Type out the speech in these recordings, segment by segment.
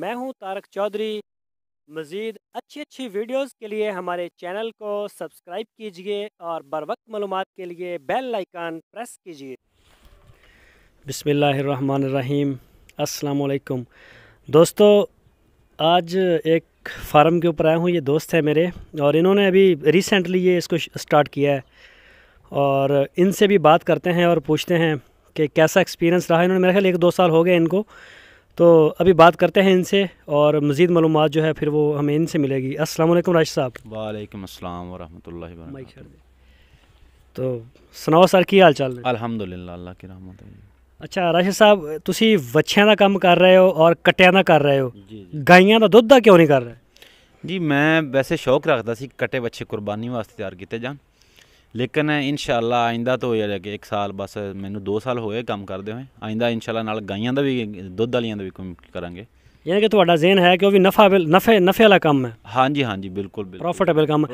میں ہوں تارک چودھری مزید اچھی اچھی ویڈیوز کے لیے ہمارے چینل کو سبسکرائب کیجئے اور بروقت معلومات کے لیے بیل آئکان پریس کیجئے بسم اللہ الرحمن الرحیم السلام علیکم دوستو آج ایک فارم کے اوپر آیا ہوں یہ دوست ہے میرے اور انہوں نے ابھی ریسنٹلی یہ اس کو سٹارٹ کیا ہے اور ان سے بھی بات کرتے ہیں اور پوچھتے ہیں کہ کیسا ایکسپیرینس رہا انہوں نے میرے خیال ایک دو سال ہو گئے ان کو تو ابھی بات کرتے ہیں ان سے اور مزید معلومات جو ہے پھر وہ ہمیں ان سے ملے گی السلام علیکم راشد صاحب وعلیکم السلام ورحمۃ اللہ وبرکاتہ تو سناؤ سر کی حال چال الحمد للہ اللہ کی رحمت اچھا راشد صاحب تسی وچھیاں دا کام کر رہے ہو اور کٹیاں دا کر رہے ہو جی، جی۔ گائیاں دا دودھ دا کیوں نہیں کر رہے جی میں ویسے شوق رکھدا سی کٹے بچے قربانی واسطے تیار کیتے جان ਲੇਕਿਨ ਇਨਸ਼ਾਅੱਲਾ ਆਇੰਦਾ ਤੋਂ ਯਾਰ ਕਿ 1 ਸਾਲ ਬਸ ਮੈਨੂੰ 2 ਸਾਲ ਹੋਏ ਕੰਮ ਕਰਦੇ ਹੋਏ ਆਇੰਦਾ ਇਨਸ਼ਾਅੱਲਾ ਨਾਲ ਗਾਈਆਂ ਦਾ ਵੀ ਦੁੱਧ ਵਾਲੀਆਂ ਦਾ ਵੀ ਕੰਮ ਕਰਾਂਗੇ ਯਾਨੀ ਕਿ ਤੁਹਾਡਾ ਜ਼ੇਨ ਹੈ ਕਿ ਉਹ ਵੀ ਨਫਾ ਨਫੇ ਨਫੇ ਵਾਲਾ ਕੰਮ ਹੈ ਹਾਂਜੀ ਹਾਂਜੀ ਬਿਲਕੁਲ ਬਿਲਕੁਲ ਪ੍ਰੋਫਿਟੇਬਲ ਕੰਮ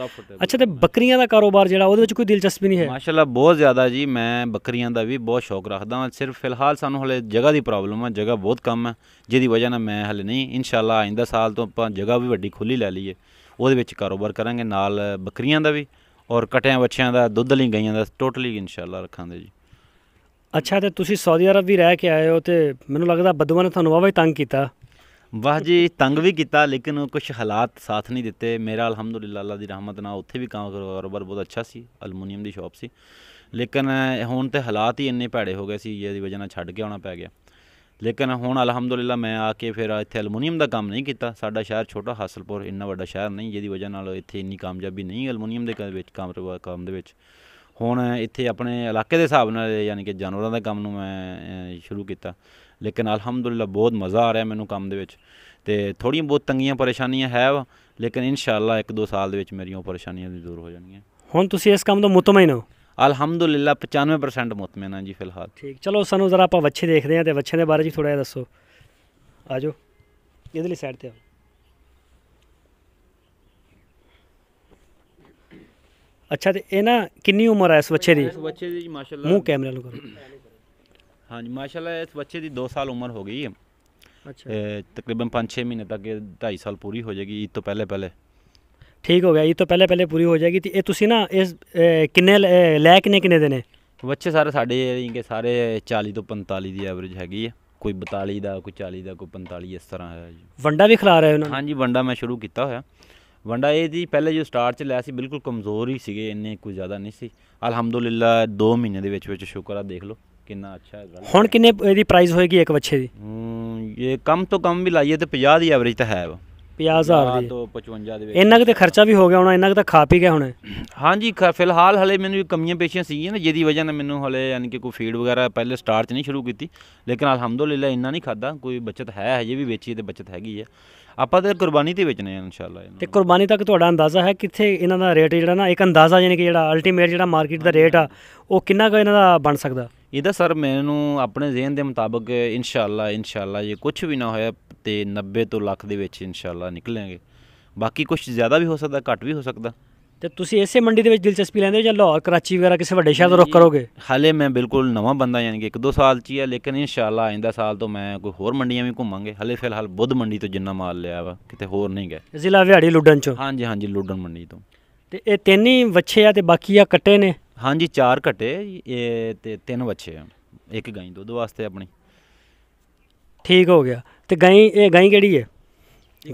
ਅੱਛਾ ਤੇ ਬੱਕਰੀਆਂ ਦਾ ਕਾਰੋਬਾਰ ਜਿਹੜਾ ਉਹਦੇ ਵਿੱਚ ਕੋਈ ਦਿਲਚਸਪੀ ਨਹੀਂ ਹੈ ਮਾਸ਼ਾਅੱਲਾ ਬਹੁਤ ਜ਼ਿਆਦਾ ਜੀ ਮੈਂ ਬੱਕਰੀਆਂ ਦਾ ਵੀ ਬਹੁਤ ਸ਼ੌਕ ਰੱਖਦਾ ਹਾਂ ਸਿਰਫ ਫਿਲਹਾਲ ਸਾਨੂੰ ਹਲੇ ਜਗ੍ਹਾ ਦੀ ਪ੍ਰੋਬਲਮ ਹੈ ਜਗ੍ਹਾ ਬਹੁਤ ਕਮ ਹੈ ਜਿਹਦੀ ਵਜ੍ਹਾ ਨਾਲ ਮੈਂ ਹਲੇ ਨਹੀਂ ਇਨਸ਼ਾਅੱਲਾ ਆਇੰਦਾ ਸਾਲ ਤੋਂ ਆਪਾਂ ਜਗ੍ਹਾ ਵੀ ਵੱਡੀ ਖੁੱਲੀ ਲੈ ਲਈਏ ਉਹਦੇ ਵਿੱਚ ਕਾਰੋਬਾਰ ਕਰਾਂਗੇ ਨਾਲ ਬੱਕਰੀਆਂ ਦਾ ਵੀ ਔਰ ਕਟਿਆਂ ਬੱਚਿਆਂ ਦਾ ਦੁੱਧ ਲਈ ਗਈਆਂ ਦਾ ਟੋਟਲੀ ਇਨਸ਼ਾਅੱਲਾ ਰੱਖਾਂਗੇ ਜੀ ਅੱਛਾ ਤੇ ਤੁਸੀਂ ਸਾਊਦੀ ਅਰਬ ਵੀ ਰਹਿ ਕੇ ਆਏ ਹੋ ਤੇ ਮੈਨੂੰ ਲੱਗਦਾ ਬਦਵਾਂ ਨੇ ਤੁਹਾਨੂੰ ਵਾਵਾ ਹੀ ਤੰਗ ਕੀਤਾ ਵਾਹ ਜੀ ਤੰਗ ਵੀ ਕੀਤਾ ਲੇਕਿਨ ਕੁਝ ਹਾਲਾਤ ਸਾਥ ਨਹੀਂ ਦਿੱਤੇ ਮੇਰਾ ਅਲਹਮਦੁਲਿਲਾ ਅੱਲਾ ਦੀ ਰਹਿਮਤ ਨਾਲ ਉੱਥੇ ਵੀ ਕੰਮ ਕਾਰੋਬਾਰ ਬਹੁਤ ਅੱਛਾ ਸੀ ਐਲੂਮੀਨੀਅਮ ਦੀ ਸ਼ਾਪ ਸੀ ਲੇਕਿਨ ਹੁਣ ਤੇ ਹਾਲਾਤ ਹੀ ਇੰਨੇ ਭੈੜੇ ਹੋ ਗਏ ਸੀ ਜਿਹਦੀ ਵਜ੍ਹਾ ਨਾਲ ਛੱਡ ਕੇ ਆਉਣਾ ਪੈ ਗਿਆ ਲੇਕਿਨ ਹੁਣ ਅਲਹਮਦੁਲਿਲਾ ਮੈਂ ਆ ਕੇ ਫਿਰ ਇੱਥੇ ਐਲੂਮੀਨੀਅਮ ਦਾ ਕੰਮ ਨਹੀਂ ਕੀਤਾ ਸਾਡਾ ਸ਼ਹਿਰ ਛੋਟਾ ਹਾਸਲਪੁਰ ਇੰਨਾ ਵੱਡਾ ਸ਼ਹਿਰ ਨਹੀਂ ਜਿਹਦੀ ਵਜ੍ਹਾ ਨਾਲ ਇੱਥੇ ਇੰਨੀ ਕਾਮਯਾਬੀ ਨਹੀਂ ਐਲੂਮੀਨੀਅਮ ਦੇ ਕੰਮ ਵਿੱਚ ਕੰਮ ਦੇ ਵਿੱਚ ਹੁਣ ਇੱਥੇ ਆਪਣੇ ਇਲਾਕੇ ਦੇ ਹਿਸਾਬ ਨਾਲ ਯਾਨੀ ਕਿ ਜਾਨਵਰਾਂ ਦਾ ਕੰਮ ਨੂੰ ਮੈਂ ਸ਼ੁਰੂ ਕੀਤਾ ਲੇਕਿਨ ਅਲਹਮਦੁਲਿਲਾ ਬਹੁਤ ਮਜ਼ਾ ਆ ਰਿਹਾ ਮੈਨੂੰ ਕੰਮ ਦੇ ਵਿੱਚ ਤੇ ਥੋੜੀਆਂ ਬਹੁਤ ਤੰਗੀਆਂ ਪਰੇਸ਼ਾਨੀਆਂ ਹੈ ਲੇਕਿਨ ਇਨਸ਼ਾਅੱਲਾ 1-2 ਸਾਲ ਦੇ ਵਿੱਚ ਮੇਰੀਆਂ ਪਰੇਸ਼ਾਨੀਆਂ ਦੂਰ ਹੋ ਜਾਣਗੀਆਂ ਹੁਣ ਤੁਸੀਂ ਇਸ ਕੰਮ ਤੋਂ ਮੁਤਮਈਨ ਹੋ ਅਲਹਮਦੁਲਿਲਾ 95% ਮੁਤਮਨ ਹਾਂ ਜੀ ਫਿਲਹਾਲ ਠੀਕ ਚਲੋ ਸਾਨੂੰ ਜ਼ਰਾ ਆਪਾਂ ਵੱਛੇ ਦੇਖਦੇ ਹਾਂ ਤੇ ਵੱਛੇ ਦੇ ਬਾਰੇ ਜੀ ਥੋੜਾ ਜਿਹਾ ਦੱਸੋ ਆਜੋ ਇਹਦੇ ਲਈ ਸਾਈਡ ਤੇ ਆ ਅੱਛਾ ਤੇ ਇਹ ਨਾ ਕਿੰਨੀ ਉਮਰ ਹੈ ਇਸ ਬੱਚੇ ਦੀ ਇਸ ਬੱਚੇ ਦੀ ਮਾਸ਼ਾਅੱਲਾ ਮੂੰਹ ਕੈਮਰੇ ਨੂੰ ਕਰੋ ਹਾਂਜੀ ਮਾਸ਼ਾਅੱਲਾ ਇਸ ਬੱਚੇ ਦੀ 2 ਸਾਲ ਉਮਰ ਹੋ ਗਈ ਹੈ ਅੱਛਾ ਤਕਰੀਬਨ 5-6 ਮਹੀਨੇ ਤੱਕ ਇਹ 2.5 ਸਾਲ ਪੂਰੀ ਹੋ ਜਾਏਗੀ ਇਸ ਤੋਂ ਪਹਿਲੇ ਪਹਿਲੇ ਠੀਕ ਹੋ ਗਿਆ ਇਹ ਤਾਂ ਪਹਿਲੇ ਪਹਿਲੇ ਪੂਰੀ ਹੋ ਜਾਏਗੀ ਤੇ ਇਹ ਤੁਸੀਂ ਨਾ ਇਸ ਕਿੰਨੇ ਲੈ ਕਿੰਨੇ ਕਿੰਨੇ ਦੇ ਨੇ ਬੱਚੇ ਸਾਰੇ ਸਾਡੇ ਯਾਨੀ ਸਾਰੇ 40 ਤੋਂ 45 ਦੀ ਐਵਰੇਜ ਹੈਗੀ ਹੈ ਕੋਈ 42 ਦਾ ਕੋਈ 40 ਦਾ ਕੋਈ 45 ਇਸ ਤਰ੍ਹਾਂ ਹੈ ਜੀ ਵੰਡਾ ਵੀ ਖਿਲਾ ਰਹੇ ਉਹਨਾਂ ਹਾਂਜੀ ਵੰਡਾ ਮੈਂ ਸ਼ੁਰੂ ਕੀਤਾ ਹੋਇਆ ਵੰਡਾ ਇਹ ਜੀ ਪਹਿਲੇ ਜੋ ਸਟਾਰਟ ਚ ਲਿਆ ਸੀ ਬਿਲਕੁਲ ਕਮਜ਼ੋਰ ਹੀ ਸੀਗੇ ਇੰਨੇ ਕੋਈ ਜ਼ਿਆਦਾ ਨਹੀਂ ਸੀ ਅਲਹਮਦੁਲਿਲਾ 2 ਮਹੀਨੇ ਦੇ ਵਿੱਚ ਵਿੱਚ ਸ਼ੁਕਰ ਆ ਦੇਖ ਲਓ ਕਿੰਨਾ ਅੱਛਾ ਹੈ ਹੁਣ ਕਿੰਨੇ ਇਹਦੀ ਪ੍ਰਾਈਸ ਹੋਏਗੀ ਇੱਕ ਬੱਚੇ ਦੀ ਇਹ ਕਮ ਤੋਂ ਕਮ ਵੀ ਲਾਈਏ ਤੇ 50 ਦੀ ਐਵਰੇਜ ਤਾਂ ਹੈ ਵਾ 50000 ਦੀ ਤੋਂ 55 ਦੇ ਵਿੱਚ ਇੰਨਾ ਕਿ ਤੇ ਖਰਚਾ ਵੀ ਹੋ ਗਿਆ ਹੁਣ ਇੰਨਾ ਕਿ ਤਾਂ ਖਾ ਪੀ ਗਿਆ ਹੁਣ ਹਾਂਜੀ ਫਿਲਹਾਲ ਹਲੇ ਮੈਨੂੰ ਕਮੀਆਂ ਪੇਸ਼ੀਆਂ ਸੀਗੀਆਂ ਨਾ ਜਿਹਦੀ ਵਜ੍ਹਾ ਨਾਲ ਮੈਨੂੰ ਹਲੇ ਯਾਨੀ ਕਿ ਕੋਈ ਫੀਡ ਵਗੈਰਾ ਪਹਿਲੇ ਸਟਾਰਟ 'ਚ ਨਹੀਂ ਸ਼ੁਰੂ ਕੀਤੀ ਲੇਕਿਨ ਅਲਹਮਦੁਲਿਲਾ ਇੰਨਾ ਨਹੀਂ ਖਾਦਾ ਕੋਈ ਬਚਤ ਹੈ ਹਜੇ ਵੀ ਵੇਚੀ ਤੇ ਬਚਤ ਹੈਗੀ ਹੈ ਆਪਾਂ ਤੇ ਕੁਰਬਾਨੀ ਤੇ ਵੇਚਨੇ ਆ ਇਨਸ਼ਾਅੱਲਾ ਇਹਨਾਂ ਤੇ ਕੁਰਬਾਨੀ ਤੱਕ ਤੁਹਾਡਾ ਅੰਦਾਜ਼ਾ ਹੈ ਕਿੱਥੇ ਇਹਨਾਂ ਦਾ ਰੇਟ ਜਿਹੜਾ ਨਾ ਇੱਕ ਅੰਦਾਜ਼ਾ ਯਾਨੀ ਕਿ ਜਿਹੜਾ ਅਲਟੀਮੇਟ ਜਿਹੜਾ ਮਾਰਕੀਟ ਦਾ ਰੇਟ ਆ ਉਹ ਕਿੰਨਾ ਕੁ ਇਹਨਾਂ ਦਾ ਬਣ ਸਕਦਾ ਇਹਦਾ ਸਰ ਮੈਨੂੰ ਆਪਣੇ ਜ਼ਿਹਨ ਦੇ ਮੁਤਾਬਕ ਇਨਸ਼ਾਅੱਲਾ ਇਨਸ਼ਾਅੱਲਾ ਜੇ ਕੁਝ ਵੀ ਨਾ ਹੋਇਆ ਤੇ 90 ਤੋਂ ਲੱਖ ਦੇ ਵਿੱਚ ਇਨਸ਼ਾਅੱਲਾ ਨਿਕਲਾਂਗੇ ਬਾਕੀ ਕੁਝ ਜ਼ਿਆਦਾ ਵੀ ਹੋ ਸਕਦਾ ਘੱਟ ਵੀ ਹੋ ਸਕਦਾ ਤੇ ਤੁਸੀਂ ਇਸੇ ਮੰਡੀ ਦੇ ਵਿੱਚ ਦਿਲਚਸਪੀ ਲੈਂਦੇ ਹੋ ਜਾਂ ਲਾਹੌਰ ਕਰਾਚੀ ਵਗੈਰਾ ਕਿਸੇ ਵੱਡੇ ਸ਼ਹਿਰ ਦਾ ਰੁਕ ਕਰੋਗੇ ਹਾਲੇ ਮੈਂ ਬਿਲਕੁਲ ਨਵਾਂ ਬੰਦਾ ਯਾਨੀ ਕਿ ਇੱਕ ਦੋ ਸਾਲ ਚ ਹੀ ਆ ਲੇਕਿਨ ਇਨਸ਼ਾਅੱਲਾ ਆਇੰਦਾ ਸਾਲ ਤੋਂ ਮੈਂ ਕੋਈ ਹੋਰ ਮੰਡੀਆਂ ਵੀ ਘੁੰਮਾਂਗੇ ਹਾਲੇ ਫਿਲਹਾਲ ਬੁੱਧ ਮੰਡੀ ਤੋਂ ਜਿੰਨਾ ਮਾਲ ਲਿਆ ਵਾ ਕਿਤੇ ਹੋਰ ਨਹੀਂ ਗਿਆ ਜ਼ਿਲ੍ਹਾ ਵਿਹਾੜੀ ਲੁੱਡਨ ਚੋਂ ਹਾਂਜੀ ਹਾਂਜੀ ਲੁੱਡਨ ਮੰਡੀ ਤੋਂ ਤੇ ਇਹ ਤਿੰਨ ਹੀ ਵੱਛੇ ਆ ਤੇ ਬਾਕੀ ਆ ਕੱਟੇ ਨੇ ਹਾਂਜੀ ਚਾਰ ਕੱਟੇ ਇਹ ਤੇ ਤਿੰਨ ਵੱਛੇ ਆ ਇੱਕ ਗਾਈ ਦੁੱਧ ਵਾਸਤੇ ਆਪਣੀ ਠੀਕ ਹੋ ਗਿਆ ਤੇ ਗਾਈ ਇਹ ਗਾਈ ਕਿਹੜੀ ਹੈ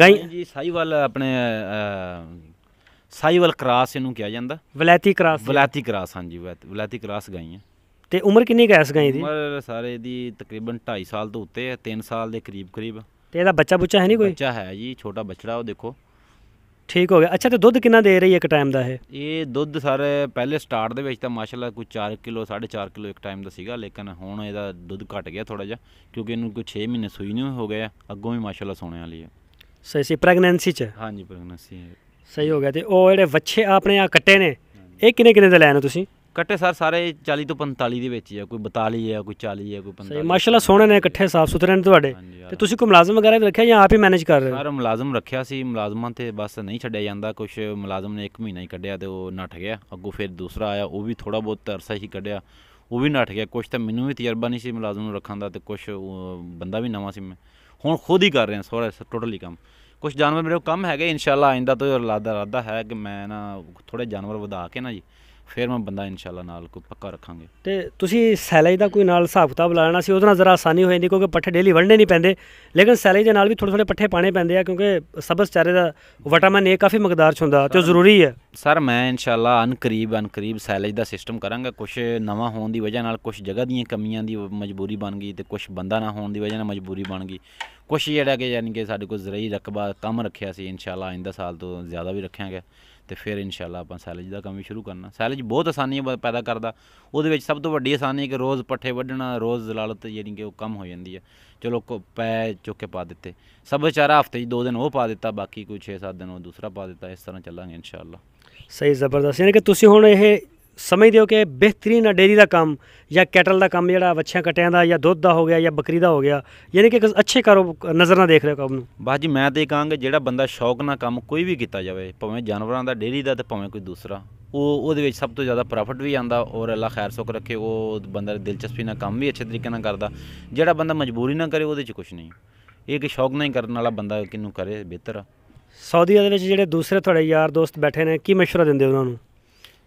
ਗਾਈ ਜੀ ਸਾਈਵਲ ਆਪਣੇ ਸਾਈਵਲ ਕਰਾਸ ਇਹਨੂੰ ਕਿਹਾ ਜਾਂਦਾ ਵਲੈਤੀ ਕਰਾਸ ਵਲੈਤੀ ਕਰਾਸ ਹਾਂਜੀ ਵਲੈਤੀ ਕਰਾਸ ਗਾਈ ਹੈ ਤੇ ਉਮਰ ਕਿੰਨੀ ਗੈਸ ਗਾਈ ਦੀ ਉਮਰ ਸਾਰੇ ਦੀ ਤਕਰੀਬਨ 2.5 ਸਾਲ ਤੋਂ ਉੱਤੇ ਹੈ 3 ਸਾਲ ਦੇ ਕਰੀਬ ਕਰੀਬ ਤੇ ਇਹਦਾ ਬੱਚਾ ਬੁੱਚਾ ਹੈ ਨਹੀਂ ਕੋਈ ਬੱਚਾ ਹੈ ਜੀ ਛੋਟਾ ਬੱਚੜਾ ਉਹ ਦੇਖੋ ਠੀਕ ਹੋ ਗਿਆ ਅੱਛਾ ਤੇ ਦੁੱਧ ਕਿੰਨਾ ਦੇ ਰਹੀ ਹੈ ਇੱਕ ਟਾਈਮ ਦਾ ਇਹ ਇਹ ਦੁੱਧ ਸਰ ਪਹਿਲੇ ਸਟਾਰਟ ਦੇ ਵਿੱਚ ਤਾਂ ਮਾਸ਼ਾਅੱਲਾ ਕੋਈ 4 ਕਿਲੋ 4.5 ਕਿਲੋ ਇੱਕ ਟਾਈਮ ਦਾ ਸੀਗਾ ਲੇਕਿਨ ਹੁਣ ਇਹਦਾ ਦੁੱਧ ਘਟ ਗਿਆ ਥੋੜਾ ਜਿਹਾ ਕਿਉਂਕਿ ਇਹਨੂੰ ਕੋਈ 6 ਮਹੀਨੇ ਸੂਈ ਨਹੀਂ ਹੋ ਗਿਆ ਅੱਗੋਂ ਵੀ ਮਾਸ਼ਾਅੱਲਾ ਸੋਹਣੇ ਵਾਲੀ ਹੈ ਸਹੀ ਸੀ ਪ੍ਰੈਗਨੈਂਸੀ ਚ ਹਾਂਜੀ ਪ੍ਰੈਗਨੈਂਸੀ ਸਹੀ ਹੋ ਗਿਆ ਤੇ ਉਹ ਜਿਹੜੇ ਵੱਛੇ ਆਪਣੇ ਆ ਕੱਟੇ ਨੇ ਇਹ ਕਿੰਨੇ ਕਿੰਨੇ ਦੇ ਲੈਣੇ ਤੁਸੀਂ ਕੱਟੇ ਸਰ ਸਾਰੇ 40 ਤੋਂ 45 ਦੇ ਵਿੱਚ ਹੀ ਆ ਕੋਈ 42 ਆ ਕੋਈ 40 ਆ ਕੋਈ 45 ਸਹੀ ਮਾਸ਼ਾਅੱਲਾ ਸੋਹਣੇ ਨੇ ਇਕੱਠੇ ਸਾਫ ਸੁਥਰੇ ਨੇ ਤੁਹਾਡੇ ਤੇ ਤੁਸੀਂ ਕੋਈ ਮੁਲਾਜ਼ਮ ਵਗੈਰਾ ਵੀ ਰੱਖਿਆ ਜਾਂ ਆਪ ਹੀ ਮੈਨੇਜ ਕਰ ਰਹੇ ਹੋ ਸਰ ਮੁਲਾਜ਼ਮ ਰੱਖਿਆ ਸੀ ਮੁਲਾਜ਼ਮਾਂ ਤੇ ਬਸ ਨਹੀਂ ਛੱਡਿਆ ਜਾਂਦਾ ਕੁਝ ਮੁਲਾਜ਼ਮ ਨੇ 1 ਮਹੀਨਾ ਹੀ ਕੱਢਿਆ ਤੇ ਉਹ ਨੱਠ ਗਿਆ ਅੱਗੋਂ ਫਿਰ ਦੂਸਰਾ ਆਇਆ ਉਹ ਵੀ ਥੋੜਾ ਬਹੁਤ ਅਰਸਾ ਹੀ ਕੱਢਿਆ ਉਹ ਵੀ ਨੱਠ ਗਿਆ ਕੁਝ ਤਾਂ ਮੈਨੂੰ ਵੀ ਤਜਰਬਾ ਨਹੀਂ ਸੀ ਮੁਲਾਜ਼ਮ ਨੂੰ ਰੱਖਣ ਦਾ ਤੇ ਕੁਝ ਬੰਦਾ ਵੀ ਨਵਾਂ ਸੀ ਮੈਂ ਹੁਣ ਖੁਦ ਹੀ ਕਰ ਰਿਹਾ ਸਾਰਾ ਟੋਟਲੀ ਕੰਮ ਕੁਝ ਜਾਨਵਰ ਮੇਰੇ ਕੋਲ ਕੰਮ ਹੈਗੇ ਇਨਸ਼ਾਅੱਲਾ ਆਇੰਦਾ ਤੋਂ ਇਰਾਦਾ ਇਰਾਦਾ ਹੈ ਕਿ ਮੈਂ ਨਾ ਥੋੜੇ ਜਾਨਵਰ ਵਧਾ ਕੇ ਨਾ ਜੀ ਫਿਰ ਮੈਂ ਬੰਦਾ ਇਨਸ਼ਾਅੱਲਾ ਨਾਲ ਕੋਈ ਪੱਕਾ ਰੱਖਾਂਗੇ ਤੇ ਤੁਸੀਂ ਸੈਲੇਜ ਦਾ ਕੋਈ ਨਾਲ ਹਿਸਾਬ ਕਿਤਾਬ ਲਾਣਾ ਸੀ ਉਹਦੇ ਨਾਲ ਜ਼ਰਾ ਆਸਾਨੀ ਹੋ ਜਾਂਦੀ ਕਿਉਂਕਿ ਪੱਠੇ ਡੇਲੀ ਵੜਨੇ ਨਹੀਂ ਪੈਂਦੇ ਲੇਕਿਨ ਸੈਲੇਜ ਦੇ ਨਾਲ ਵੀ ਥੋੜੇ ਥੋੜੇ ਪੱਠੇ ਪਾਣੇ ਪੈਂਦੇ ਆ ਕਿਉਂਕਿ ਸਬਜ਼ ਚਾਰੇ ਦਾ ਵਿਟਾਮਿਨ ਏ ਕਾਫੀ ਮਕਦਾਰ ਚ ਹੁੰਦਾ ਤੇ ਉਹ ਜ਼ਰੂਰੀ ਹੈ ਸਰ ਮੈਂ ਇਨਸ਼ਾਅੱਲਾ ਅਨ ਕਰੀਬ ਅਨ ਕਰੀਬ ਸੈਲੇਜ ਦਾ ਸਿਸਟਮ ਕਰਾਂਗਾ ਕੁਝ ਨਵਾਂ ਹੋਣ ਦੀ ਵਜ੍ਹਾ ਨਾਲ ਕੁਝ ਜਗ੍ਹਾ ਦੀਆਂ ਕਮੀਆਂ ਦੀ ਮਜਬੂਰੀ ਬਣ ਗਈ ਤੇ ਕੁਝ ਬੰਦਾ ਨਾ ਹੋਣ ਦੀ ਵਜ੍ਹਾ ਨਾਲ ਮਜਬੂਰੀ ਬਣ ਗਈ ਕੁਝ ਜਿਹੜਾ ਕਿ ਯਾਨੀ ਕਿ ਸਾਡੇ ਕੋਲ ਜ਼ਰਾਈ ਰਕਬਾ ਕੰਮ ਰੱਖਿਆ ਸੀ ਇਨਸ਼ਾਅੱਲਾ ਆਇੰਦਾ ਸਾਲ ਤੋਂ ਜ਼ਿਆਦਾ ਵੀ ਰੱਖਾਂਗੇ ਤੇ ਫਿਰ ਇਨਸ਼ਾਅੱਲਾ ਆਪਾਂ ਸੈਲਜ ਦਾ ਕੰਮ ਵੀ ਸ਼ੁਰੂ ਕਰਨਾ ਸੈਲਜ ਬਹੁਤ ਆਸਾਨੀਆਂ ਪੈਦਾ ਕਰਦਾ ਉਹਦੇ ਵਿੱਚ ਸਭ ਤੋਂ ਵੱਡੀ ਆਸਾਨੀ ਹੈ ਕਿ ਰੋਜ਼ ਪੱਠੇ ਵੱਢਣਾ ਰੋਜ਼ ਜ਼ਲਾਲਤ ਯਾਨੀ ਕਿ ਉਹ ਕਮ ਹੋ ਜਾਂਦੀ ਹੈ ਚਲੋ ਪੈ ਚੁੱਕ ਕੇ ਪਾ ਦਿੱਤੇ ਸਭ ਵਿਚਾਰਾ ਹਫਤੇ 'ਚ ਦੋ ਦਿਨ ਉਹ ਪਾ ਦਿੱਤਾ ਬਾਕੀ ਕੋਈ 6-7 ਦਿਨ ਉਹ ਦੂਸਰਾ ਪਾ ਦਿੱਤਾ ਇਸ ਤਰ੍ਹਾਂ ਚੱਲਾਂਗੇ ਇਨਸ਼ਾਅੱਲਾ ਸਹੀ ਜ਼ਬਰਦਸਤ ਯਾਨੀ ਕਿ ਤੁਸੀਂ ਹੁਣ ਇਹ ਸਮਝਦੇ ਹੋ ਕਿ ਬਿਹਤਰੀਨ ਡੇਰੀ ਦਾ ਕੰਮ ਜਾਂ ਕੈਟਲ ਦਾ ਕੰਮ ਜਿਹੜਾ ਵੱਛਿਆਂ ਕਟਿਆਂ ਦਾ ਜਾਂ ਦੁੱਧ ਦਾ ਹੋ ਗਿਆ ਜਾਂ ਬੱਕਰੀ ਦਾ ਹੋ ਗਿਆ ਯਾਨੀ ਕਿ ਇੱਕ ਅੱਛੇ ਕਾਰੋ ਨਜ਼ਰ ਨਾਲ ਦੇਖ ਰਹੇ ਹੋ ਕੰਮ ਨੂੰ ਬਾਜੀ ਮੈਂ ਤੇ ਕਹਾਂਗਾ ਜਿਹੜਾ ਬੰਦਾ ਸ਼ੌਕ ਨਾਲ ਕੰਮ ਕੋਈ ਵੀ ਕੀਤਾ ਜਾਵੇ ਭਾਵੇਂ ਜਾਨਵਰਾਂ ਦਾ ਡੇਰੀ ਦਾ ਤੇ ਭਾਵੇਂ ਕੋਈ ਦੂਸਰਾ ਉਹ ਉਹਦੇ ਵਿੱਚ ਸਭ ਤੋਂ ਜ਼ਿਆਦਾ ਪ੍ਰੋਫਿਟ ਵੀ ਆਂਦਾ ਔਰ ਅੱਲਾ ਖੈਰ ਸੁਖ ਰੱਖੇ ਉਹ ਬੰਦਾ ਦਿਲਚਸਪੀ ਨਾਲ ਕੰਮ ਵੀ ਅੱਛੇ ਤਰੀਕੇ ਨਾਲ ਕਰਦਾ ਜਿਹੜਾ ਬੰਦਾ ਮਜਬੂਰੀ ਨਾਲ ਕਰੇ ਉਹਦੇ 'ਚ ਕੁਝ ਨਹੀਂ ਇਹ ਕਿ ਸ਼ੌਕ ਨਹੀਂ ਕਰਨ ਵਾਲਾ ਬੰਦਾ ਕਿੰਨੂੰ ਕਰੇ ਬਿਹਤਰ ਸਾਊਦੀਆ ਦੇ ਵਿੱਚ ਜਿਹੜੇ ਦੂਸਰੇ ਤੁਹਾਡੇ ਯਾਰ ਦੋਸਤ ਬੈਠੇ ਨੇ ਕੀ ਮਸ਼ਵਰਾ ਦਿੰਦੇ ਉਹਨਾਂ ਨੂੰ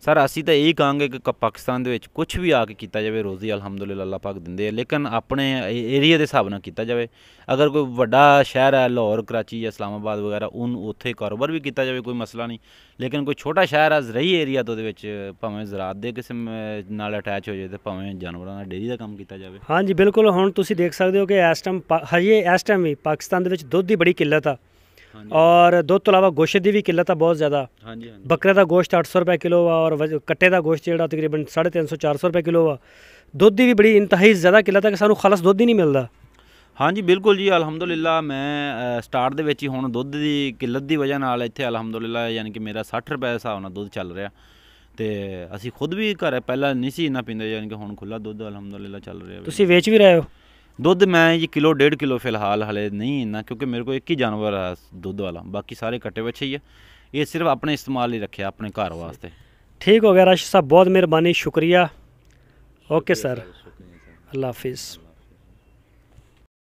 ਸਰ ਅਸੀਂ ਤਾਂ ਇਹ ਕਹਾਂਗੇ ਕਿ ਪਾਕਿਸਤਾਨ ਦੇ ਵਿੱਚ ਕੁਝ ਵੀ ਆ ਕੇ ਕੀਤਾ ਜਾਵੇ ਰੋਜ਼ੀ ਅਲਹਮਦੁਲਿਲਾ ਅੱਲਾਹ ਪਾਕ ਦਿੰਦੇ ਆ ਲੇਕਿਨ ਆਪਣੇ ਏਰੀਆ ਦੇ ਹਿਸਾਬ ਨਾਲ ਕੀਤਾ ਜਾਵੇ ਅਗਰ ਕੋਈ ਵੱਡਾ ਸ਼ਹਿਰ ਹੈ ਲਾਹੌਰ ਕਰਾਚੀ ਜਾਂ ਇਸਲਾਮਾਬਾਦ ਵਗੈਰਾ ਉਹਨ ਉੱਥੇ ਕਾਰੋਬਾਰ ਵੀ ਕੀਤਾ ਜਾਵੇ ਕੋਈ ਮਸਲਾ ਨਹੀਂ ਲੇਕਿਨ ਕੋਈ ਛੋਟਾ ਸ਼ਹਿਰ ਹੈ ਜ਼ਰਈ ਏਰੀਆ ਤੋਂ ਦੇ ਵਿੱਚ ਭਾਵੇਂ ਜ਼ਰਾਤ ਦੇ ਕਿਸਮ ਨਾਲ ਅਟੈਚ ਹੋ ਜਾਵੇ ਤੇ ਭਾਵੇਂ ਜਾਨਵਰਾਂ ਦਾ ਡੇਰੀ ਦਾ ਕੰਮ ਕੀਤਾ ਜਾਵੇ ਹਾਂਜੀ ਬਿਲਕੁਲ ਹੁਣ ਤੁਸੀਂ ਦੇਖ ਸਕਦੇ ਹੋ ਕਿ ਇਸ ਟਾਈਮ ਹਜੇ ਇਸ ਟਾਈਮ ਵੀ ਪਾਕਿਸਤਾਨ ਦੇ ਵਿੱਚ ਦੁੱਧ ਦੀ ਬੜੀ ਕਿੱਲਤ ਆ ਔਰ ਦੁੱਧ ਤੋਂ ਇਲਾਵਾ ਗੋਸ਼ਤ ਦੀ ਵੀ ਕਿੱਲਤ ਆ ਬਹੁਤ ਜ਼ਿਆਦਾ ਹਾਂਜੀ ਹਾਂਜੀ ਬੱਕਰੇ ਦਾ ਗੋਸ਼ਤ 800 ਰੁਪਏ ਕਿਲੋ ਆ ਔਰ ਕੱਟੇ ਦਾ ਗੋਸ਼ਤ ਜਿਹੜਾ ਤਕਰੀਬਨ 350 400 ਰੁਪਏ ਕਿਲੋ ਆ ਦੁੱਧ ਦੀ ਵੀ ਬੜੀ ਇੰਤਹਾਈ ਜ਼ਿਆਦਾ ਕਿੱਲਤ ਆ ਕਿ ਸਾਨੂੰ ਖਾਲਸ ਦੁੱਧ ਹੀ ਨਹੀਂ ਮਿਲਦਾ ਹਾਂਜੀ ਬਿਲਕੁਲ ਜੀ ਅਲਹਮਦੁਲਿਲਾ ਮੈਂ ਸਟਾਰਟ ਦੇ ਵਿੱਚ ਹੀ ਹੁਣ ਦੁੱਧ ਦੀ ਕਿੱਲਤ ਦੀ ਵਜ੍ਹਾ ਨਾਲ ਇੱਥੇ ਅਲਹਮਦੁਲਿਲਾ ਯਾਨੀ ਕਿ ਮੇਰਾ 60 ਰੁਪਏ ਦੇ ਹਿਸਾਬ ਨਾਲ ਦੁੱਧ ਚੱਲ ਰਿਹਾ ਤੇ ਅਸੀਂ ਖੁਦ ਵੀ ਘਰ ਪਹਿਲਾਂ ਨਹੀਂ ਸੀ ਇੰਨਾ ਪੀਂਦੇ ਯਾਨੀ ਕਿ ਹੁਣ ਖੁੱਲਾ ਦੁੱਧ ਅਲਹਮਦੁਲਿਲਾ ਚੱਲ ਰਿਹਾ ਤੁਸੀਂ ਵੇਚ ਵੀ ਰਹੇ ਹੋ دودھ میں یہ کلو ڈیڑھ کلو فی الحال ہلے نہیں اِن کیونکہ میرے کو ایک ہی جانور ہے دودھ والا باقی سارے کٹے بچے ہی ہے یہ صرف اپنے استعمال ہی رکھے اپنے گھر واسطے ٹھیک ہو گیا راشد صاحب بہت مہربانی شکریہ اوکے سر اللہ حافظ